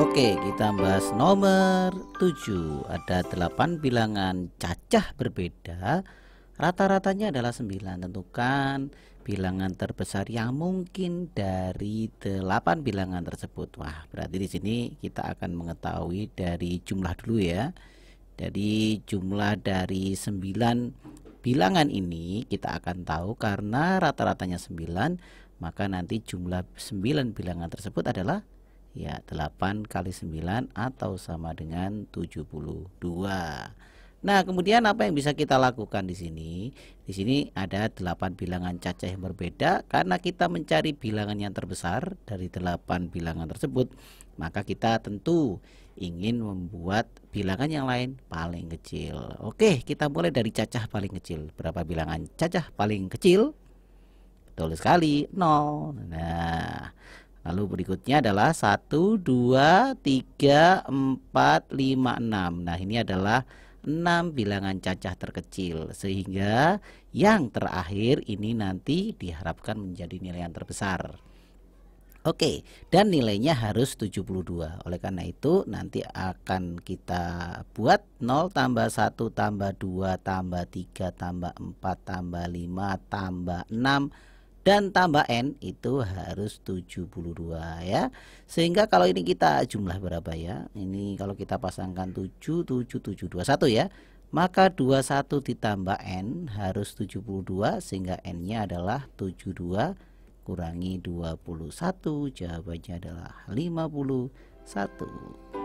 Oke, kita bahas nomor 7. Ada 8 bilangan cacah berbeda. Rata-ratanya adalah 9. Tentukan bilangan terbesar yang mungkin dari 8 bilangan tersebut. Wah, berarti di sini kita akan mengetahui dari jumlah dulu ya. Jadi jumlah dari 9 bilangan ini kita akan tahu karena rata-ratanya 9, maka nanti jumlah 9 bilangan tersebut adalah ya 8 kali 9 atau sama dengan 72. Nah, kemudian apa yang bisa kita lakukan di sini? Di sini ada 8 bilangan cacah yang berbeda karena kita mencari bilangan yang terbesar dari 8 bilangan tersebut, maka kita tentu ingin membuat bilangan yang lain paling kecil. Oke, kita mulai dari cacah paling kecil. Berapa bilangan cacah paling kecil? Betul sekali, 0. Nah, Lalu berikutnya adalah 1, 2, 3, 4, 5, 6 Nah ini adalah 6 bilangan cacah terkecil Sehingga yang terakhir ini nanti diharapkan menjadi nilai yang terbesar Oke, dan nilainya harus 72 Oleh karena itu nanti akan kita buat 0 tambah 1 tambah 2 tambah 3 tambah 4 tambah 5 tambah 6 dan tambah n itu harus 72 ya. Sehingga kalau ini kita jumlah berapa ya? Ini kalau kita pasangkan 7 7 7 21 ya. Maka 21 ditambah n harus 72 sehingga n-nya adalah 72 kurangi 21. Jawabannya adalah 51.